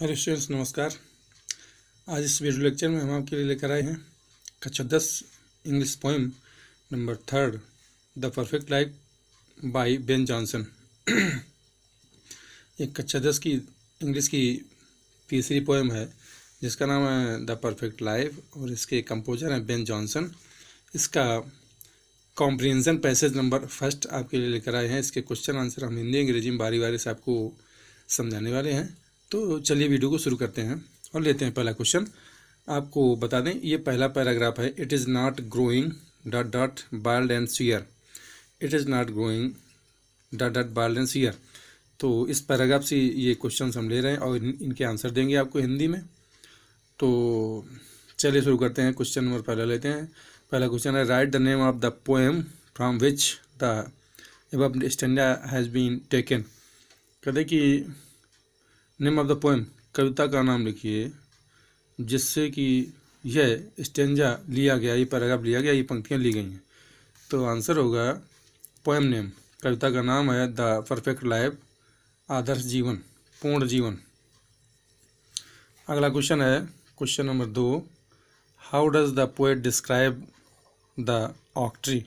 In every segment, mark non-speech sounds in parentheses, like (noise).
hello students नमस्कार आज इस वीडियो लेक्चर में हम आपके लिए लेकर आए हैं कक्षा दस English poem number third the perfect life by Ben Jonson (clears throat) एक कक्षा दस की इंग्लिश की तीसरी पोइम है जिसका नाम है द परफेक्ट लाइफ और इसके कंपोजर हैं बेन जॉनसन इसका कॉम्प्रिहेंसन पैसेज नंबर फर्स्ट आपके लिए लेकर आए हैं इसके क्वेश्चन आंसर हम हिंदी अंग्रेजी में बारी बारी से आपको समझाने वाले हैं तो चलिए वीडियो को शुरू करते हैं और लेते हैं पहला क्वेश्चन आपको बता दें ये पहला पैराग्राफ है it is not growing dot dot bald and sear it is not growing dot dot bald and sear तो इस पैराग्राफ से ये क्वेश्चन हम ले रहे हैं और इनके आंसर देंगे आपको हिंदी में तो चलिए शुरू करते हैं क्वेश्चन नंबर पहला लेते हैं पहला क्वेश्चन है write the name of the poem from which the above stanza has been taken कहते कि नेम ऑफ द पोएम कविता का नाम लिखिए जिससे कि यह स्टेंजा लिया गया ये पैराग्राफ लिया गया ये पंक्तियाँ ली गई हैं तो आंसर होगा पोएम नेम कविता का नाम है द परफेक्ट लाइफ आदर्श जीवन पूर्ण जीवन अगला क्वेश्चन है क्वेश्चन नंबर दो how does the poet describe the oak tree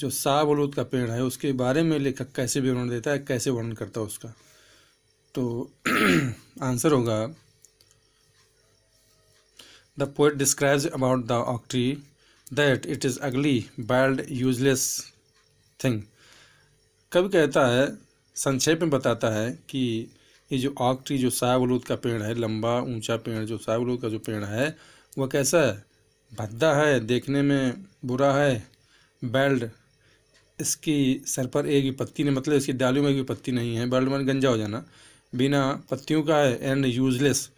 जो साबलूद का पेड़ है उसके बारे में लेखक कैसे विवरण देता है कैसे वर्णन करता है उसका तो आंसर (clears throat) होगा the poet describes about the oak tree that it is ugly bald useless thing कभी कहता है संक्षेप में बताता है कि ये जो ऑक्ट्री जो साहबलूद का पेड़ है लंबा ऊंचा पेड़ जो साहबलूद का जो पेड़ है वह कैसा है भद्दा है देखने में बुरा है बेल्ड इसकी सर पर एक भी पत्ती नहीं मतलब इसकी डालियों में एक भी पत्ती नहीं है बेल्ड में गंजा हो जाना बिना पत्तियों का है एंड यूजलेस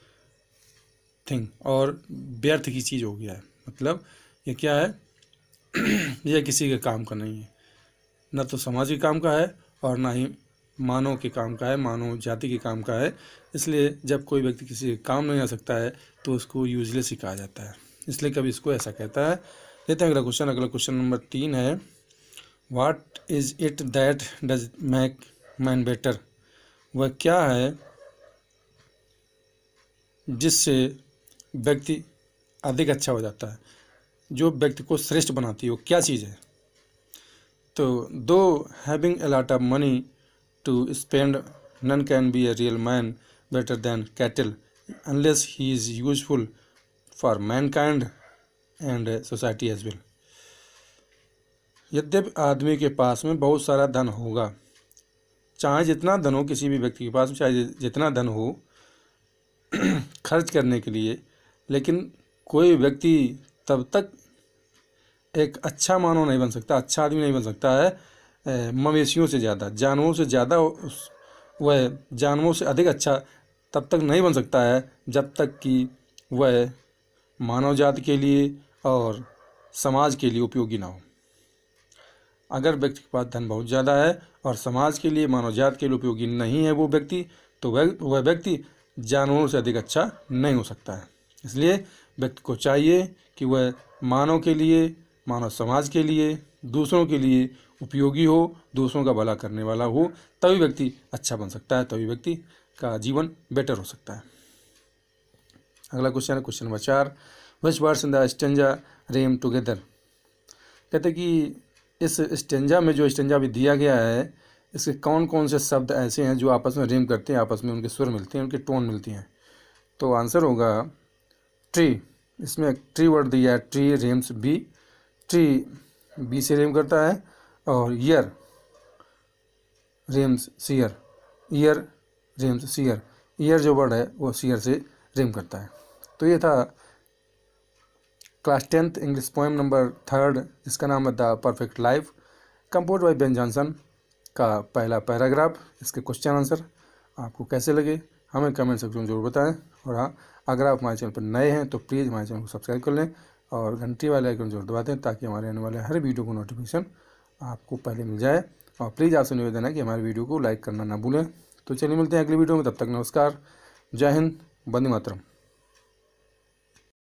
थिंग और व्यर्थ की चीज़ हो गया है मतलब ये क्या है (clears throat) यह किसी के काम का नहीं है न तो समाज के काम का है और ना ही मानव के काम का है मानव जाति के काम का है इसलिए जब कोई व्यक्ति किसी के काम नहीं आ सकता है तो उसको यूजलेस ही कहा जाता है इसलिए कभी इसको ऐसा कहता है लेते हैं अगला क्वेश्चन अगला क्वेश्चन नंबर तीन है what is it that does make man better वह क्या है जिससे व्यक्ति अधिक अच्छा हो जाता है जो व्यक्ति को श्रेष्ठ बनाती है वो क्या चीज़ है तो though having a lot of money to spend none can be a real man better than cattle unless he is useful for mankind and society as well यद्यपि आदमी के पास में बहुत सारा धन होगा चाहे जितना धन हो किसी भी व्यक्ति के पास चाहे जितना धन हो (clears throat) खर्च करने के लिए लेकिन कोई व्यक्ति तब तक एक अच्छा मानव नहीं बन सकता अच्छा आदमी नहीं बन सकता है मवेशियों से ज़्यादा जानवरों से ज़्यादा वह जानवरों से अधिक अच्छा तब तक नहीं बन सकता है जब तक कि वह मानव जाति के लिए और समाज के लिए उपयोगी ना हो अगर व्यक्ति के पास धन बहुत ज़्यादा है और समाज के लिए मानव जात के लिए उपयोगी नहीं है वो व्यक्ति तो वह वह व्यक्ति जानवरों से अधिक अच्छा नहीं हो सकता है इसलिए व्यक्ति को चाहिए कि वह मानव के लिए मानव समाज के लिए दूसरों के लिए उपयोगी हो दूसरों का भला करने वाला हो तभी व्यक्ति अच्छा बन सकता है तभी व्यक्ति का जीवन बेटर हो सकता है अगला क्वेश्चन है क्वेश्चन नंबर चार वर्ष words in the stanza rhyme together कहते कि इस स्टेंजा में जो स्टेंजा भी दिया गया है इसके कौन कौन से शब्द ऐसे हैं जो आपस में रिम करते हैं आपस में उनके स्वर मिलते हैं उनकी टोन मिलती हैं तो आंसर होगा ट्री इसमें ट्री वर्ड दिया है tree rhymes be tree be से रिम करता है और year rhymes sear year rhymes sear year जो वर्ड है वो सीयर से रिम करता है तो ये था class tenth English poem number third इसका नाम है the perfect life compose by Ben Jonson का पहला पैराग्राफ इसके क्वेश्चन आंसर आपको कैसे लगे हमें कमेंट सेक्शन में जरूर बताएं और हाँ अगर आप हमारे चैनल पर नए हैं तो प्लीज़ हमारे चैनल को सब्सक्राइब कर लें और घंटी वाले आइकन जरूर दबा दें ताकि हमारे आने वाले हर वीडियो को नोटिफिकेशन आपको पहले मिल जाए और प्लीज़ आपसे निवेदन है कि हमारे वीडियो को लाइक करना ना भूलें तो चलिए मिलते हैं अगली वीडियो में तब तक नमस्कार जय हिंद बंदी मातरम